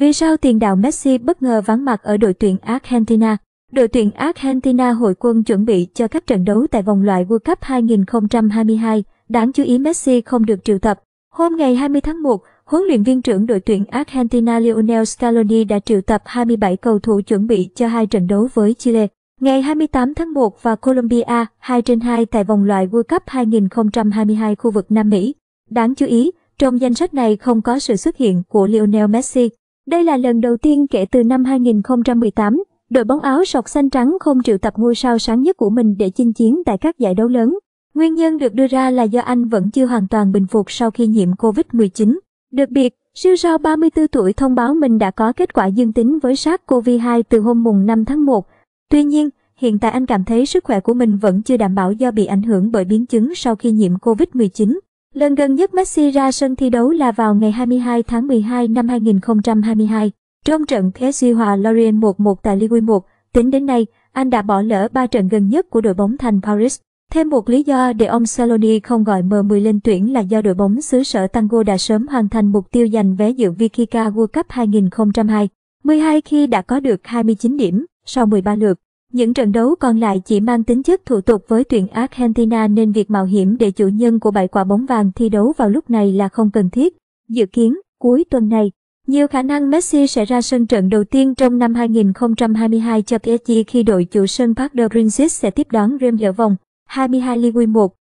Vì sao tiền đạo Messi bất ngờ vắng mặt ở đội tuyển Argentina? Đội tuyển Argentina hội quân chuẩn bị cho các trận đấu tại vòng loại World Cup 2022. Đáng chú ý Messi không được triệu tập. Hôm ngày 20 tháng 1, huấn luyện viên trưởng đội tuyển Argentina Lionel Scaloni đã triệu tập 27 cầu thủ chuẩn bị cho hai trận đấu với Chile. Ngày 28 tháng 1 và Colombia 2 trên 2 tại vòng loại World Cup 2022 khu vực Nam Mỹ. Đáng chú ý, trong danh sách này không có sự xuất hiện của Lionel Messi. Đây là lần đầu tiên kể từ năm 2018, đội bóng áo sọc xanh trắng không triệu tập ngôi sao sáng nhất của mình để chinh chiến tại các giải đấu lớn. Nguyên nhân được đưa ra là do anh vẫn chưa hoàn toàn bình phục sau khi nhiễm COVID-19. Đặc biệt, siêu sao 34 tuổi thông báo mình đã có kết quả dương tính với SARS-CoV-2 từ hôm mùng 5 tháng 1. Tuy nhiên, hiện tại anh cảm thấy sức khỏe của mình vẫn chưa đảm bảo do bị ảnh hưởng bởi biến chứng sau khi nhiễm COVID-19. Lần gần nhất Messi ra sân thi đấu là vào ngày 22 tháng 12 năm 2022. Trong trận PSG hòa Lorient 1-1 tại Ligue 1, tính đến nay, anh đã bỏ lỡ 3 trận gần nhất của đội bóng thành Paris. Thêm một lý do để ông Saloni không gọi M10 lên tuyển là do đội bóng xứ sở Tango đã sớm hoàn thành mục tiêu giành vé dự Vikika World Cup 2002. 12 khi đã có được 29 điểm sau 13 lượt. Những trận đấu còn lại chỉ mang tính chất thủ tục với tuyển Argentina nên việc mạo hiểm để chủ nhân của bảy quả bóng vàng thi đấu vào lúc này là không cần thiết. Dự kiến, cuối tuần này, nhiều khả năng Messi sẽ ra sân trận đầu tiên trong năm 2022 cho PSG khi đội chủ sân Park de Princes sẽ tiếp đón Rem ở vòng 22 Ligue 1.